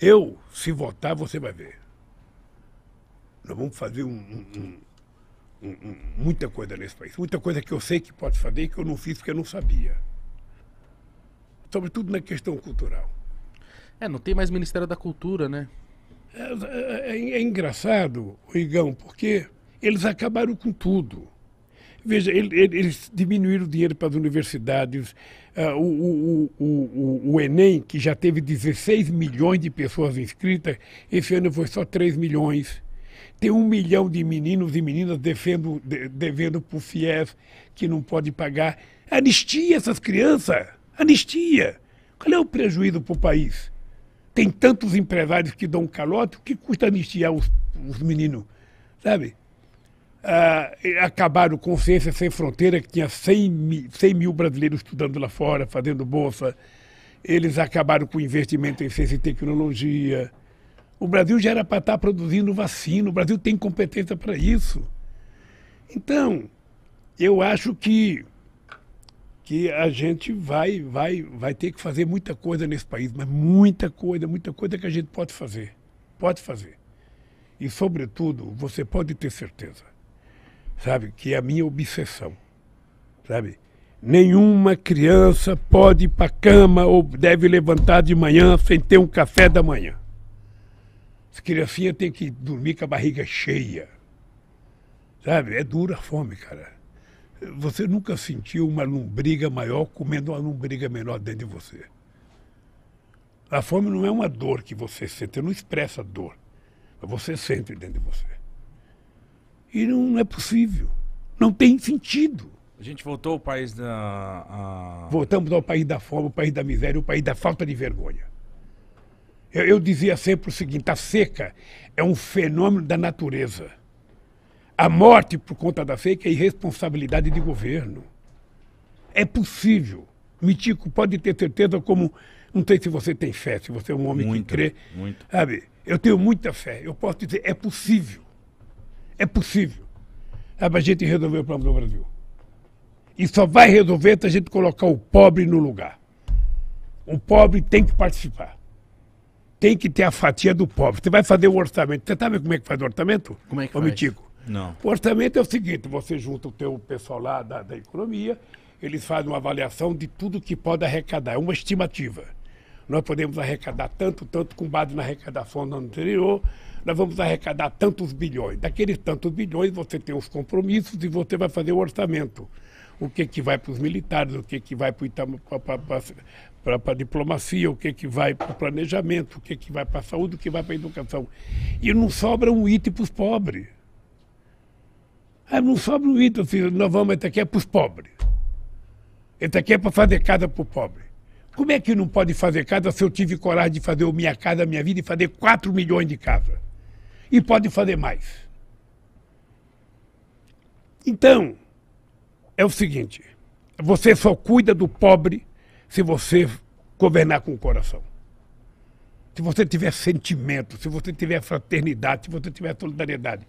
Eu, se votar, você vai ver. Nós vamos fazer um, um, um, muita coisa nesse país. Muita coisa que eu sei que pode fazer e que eu não fiz porque eu não sabia. Sobretudo na questão cultural. É, não tem mais Ministério da Cultura, né? É, é, é, é engraçado, Igão, porque eles acabaram com tudo. Veja, eles diminuíram o dinheiro para as universidades. Ah, o, o, o, Enem, que já teve 16 milhões de pessoas inscritas, esse ano foi só 3 milhões. Tem um milhão de meninos e meninas devendo, devendo para o FIES, que não pode pagar. Anistia essas crianças! Anistia! Qual é o prejuízo para o país? Tem tantos empresários que dão calote, o que custa anistiar os, os meninos? Sabe? Uh, acabaram com Ciência Sem Fronteira, que tinha 100 mil, 100 mil brasileiros estudando lá fora, fazendo bolsa. Eles acabaram com o investimento em ciência e tecnologia. O Brasil já era para estar tá produzindo vacina, o Brasil tem competência para isso. Então, eu acho que que a gente vai vai vai ter que fazer muita coisa nesse país, mas muita coisa, muita coisa que a gente pode fazer. Pode fazer. E sobretudo, você pode ter certeza sabe? Que é a minha obsessão, sabe? Nenhuma criança pode ir para cama ou deve levantar de manhã sem ter um café da manhã. As criancinhas têm que dormir com a barriga cheia. Sabe? É dura a fome, cara. Você nunca sentiu uma lombriga maior comendo uma lombriga menor dentro de você. A fome não é uma dor que você sente, não expressa dor. Mas você sente dentro de você. E não é possível. Não tem sentido. A gente voltou ao país da. A... Voltamos ao país da fome, o país da miséria, o país da falta de vergonha. Eu, eu dizia sempre o seguinte: a seca é um fenômeno da natureza. A morte por conta da seca é irresponsabilidade de governo. É possível. Mitico pode ter certeza, como. Não sei se você tem fé, se você é um homem muito, que crê. Muito. Sabe? Eu tenho muita fé. Eu posso dizer: é possível. É possível. É para a gente resolver o problema do Brasil. E só vai resolver se a gente colocar o pobre no lugar. O pobre tem que participar. Tem que ter a fatia do pobre. Você vai fazer o orçamento. Você sabe como é que faz o orçamento? Como é que Eu faz? Não. O orçamento é o seguinte, você junta o teu pessoal lá da, da economia, eles fazem uma avaliação de tudo que pode arrecadar. É uma estimativa nós podemos arrecadar tanto, tanto com base na arrecadação do ano anterior, nós vamos arrecadar tantos bilhões. Daqueles tantos bilhões, você tem os compromissos e você vai fazer o orçamento. O que, que vai para os militares, o que, que vai para a diplomacia, o que, que vai para o planejamento, o que, que vai para a saúde, o que vai para a educação. E não sobra um item para os pobres. Ah, não sobra um item, assim, nós vamos, até aqui é para os pobres. Esse aqui é para fazer casa para o pobre. Como é que não pode fazer casa se eu tive coragem de fazer o Minha Casa Minha Vida e fazer 4 milhões de casas? E pode fazer mais. Então, é o seguinte: você só cuida do pobre se você governar com o coração. Se você tiver sentimento, se você tiver fraternidade, se você tiver solidariedade.